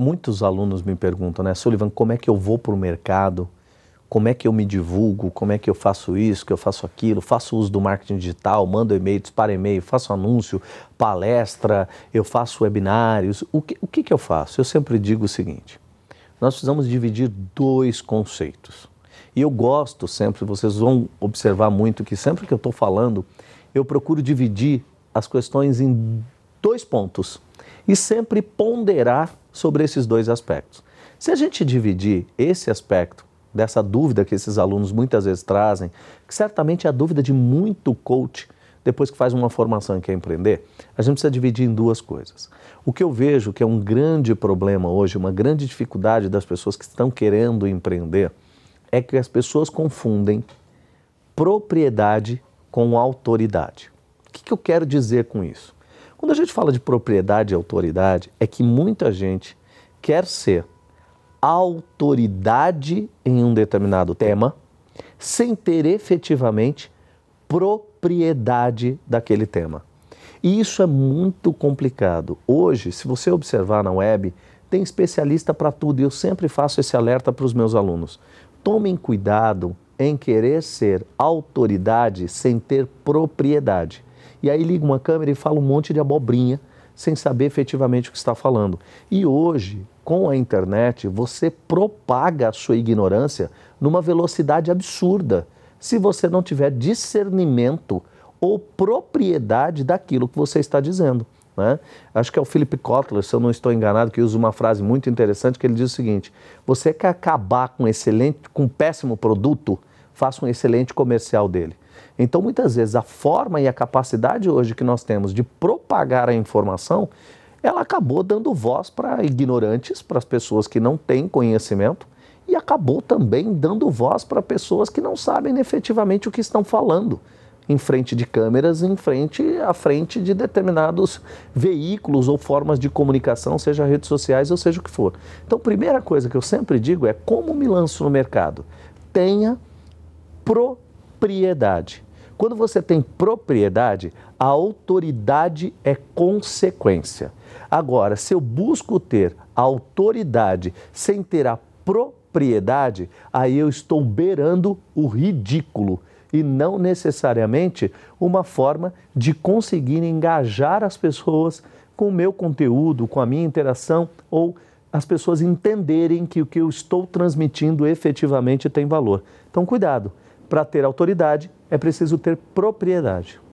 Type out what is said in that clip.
Muitos alunos me perguntam, né, Sullivan, como é que eu vou para o mercado? Como é que eu me divulgo? Como é que eu faço isso? Que eu faço aquilo? Faço uso do marketing digital? Mando e-mail, disparo e-mail, faço anúncio, palestra, eu faço webinários. O que, o que, que eu faço? Eu sempre digo o seguinte: nós precisamos dividir dois conceitos. E eu gosto sempre, vocês vão observar muito que sempre que eu estou falando, eu procuro dividir as questões em dois pontos e sempre ponderar sobre esses dois aspectos. Se a gente dividir esse aspecto dessa dúvida que esses alunos muitas vezes trazem, que certamente é a dúvida de muito coach depois que faz uma formação e quer empreender, a gente precisa dividir em duas coisas. O que eu vejo que é um grande problema hoje, uma grande dificuldade das pessoas que estão querendo empreender, é que as pessoas confundem propriedade com autoridade. O que, que eu quero dizer com isso? Quando a gente fala de propriedade e autoridade, é que muita gente quer ser autoridade em um determinado tema sem ter efetivamente propriedade daquele tema. E isso é muito complicado. Hoje, se você observar na web, tem especialista para tudo e eu sempre faço esse alerta para os meus alunos. Tomem cuidado em querer ser autoridade sem ter propriedade. E aí liga uma câmera e fala um monte de abobrinha, sem saber efetivamente o que está falando. E hoje, com a internet, você propaga a sua ignorância numa velocidade absurda, se você não tiver discernimento ou propriedade daquilo que você está dizendo. Né? Acho que é o Philip Kotler, se eu não estou enganado, que usa uma frase muito interessante que ele diz o seguinte: você quer acabar com excelente, com um péssimo produto, faça um excelente comercial dele. Então, muitas vezes, a forma e a capacidade hoje que nós temos de propagar a informação, ela acabou dando voz para ignorantes, para as pessoas que não têm conhecimento, e acabou também dando voz para pessoas que não sabem efetivamente o que estão falando em frente de câmeras, em frente à frente de determinados veículos ou formas de comunicação, seja redes sociais ou seja o que for. Então, primeira coisa que eu sempre digo é como me lanço no mercado. Tenha propriedade. Quando você tem propriedade, a autoridade é consequência. Agora, se eu busco ter autoridade sem ter a propriedade, aí eu estou beirando o ridículo e não necessariamente uma forma de conseguir engajar as pessoas com o meu conteúdo, com a minha interação ou as pessoas entenderem que o que eu estou transmitindo efetivamente tem valor. Então, cuidado. Para ter autoridade, é preciso ter propriedade.